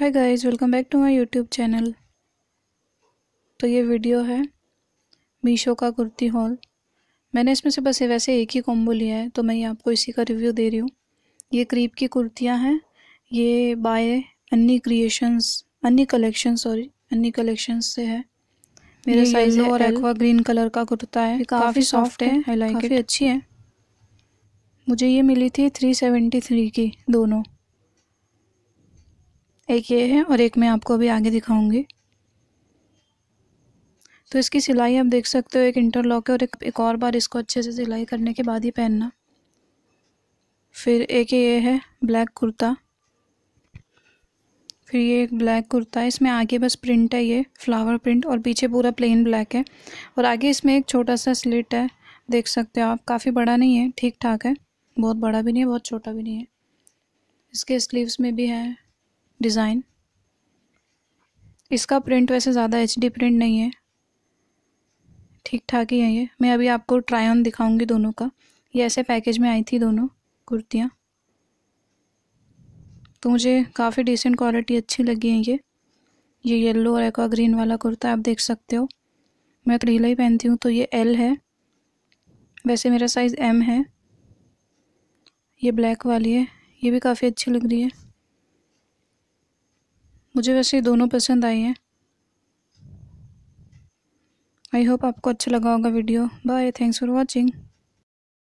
hi guys welcome back to my YouTube channel तो ये video है मीशो का कुर्ती हॉल मैंने इसमें से बस वैसे एक ही कॉम्बो लिया है तो मैं ये आपको इसी का रिव्यू दे रही हूँ ये क्रीप की कुर्तियाँ हैं ये बाय अन्नी क्रिएशंस अन्नी कलेक्शन सॉरी अन्नी कलेक्शंस से है मेरे साइज और एक्वा ग्रीन कलर का कुर्ता है काफ़ी सॉफ्ट है आई लाइक काफ़ी अच्छी है मुझे ये मिली थी थ्री सेवेंटी थ्री की दोनों एक ये है और एक मैं आपको अभी आगे दिखाऊंगी तो इसकी सिलाई आप देख सकते हो एक इंटरलॉक है और एक एक और बार इसको अच्छे से सिलाई करने के बाद ही पहनना फिर एक ये है ब्लैक कुर्ता फिर ये एक ब्लैक कुर्ता है इसमें आगे बस प्रिंट है ये फ्लावर प्रिंट और पीछे पूरा प्लेन ब्लैक है और आगे इसमें एक छोटा सा स्लिट है देख सकते हो आप काफ़ी बड़ा नहीं है ठीक ठाक है बहुत बड़ा भी नहीं है बहुत छोटा भी नहीं है इसके स्लीव्स में भी है डिज़ाइन इसका प्रिंट वैसे ज़्यादा एच प्रिंट नहीं है ठीक ठाक ही है ये मैं अभी आपको ट्राई ऑन दिखाऊंगी दोनों का ये ऐसे पैकेज में आई थी दोनों कुर्तियाँ तो मुझे काफ़ी डिसेंट क्वालिटी अच्छी लगी है ये ये येलो और एक्वा ग्रीन वाला कुर्ता आप देख सकते हो मैं ढीला ही पहनती हूँ तो ये एल है वैसे मेरा साइज़ एम है ये ब्लैक वाली है ये भी काफ़ी अच्छी लग रही है मुझे वैसे ही दोनों पसंद आई हैं आई होप आपको अच्छा लगा होगा video bye thanks for watching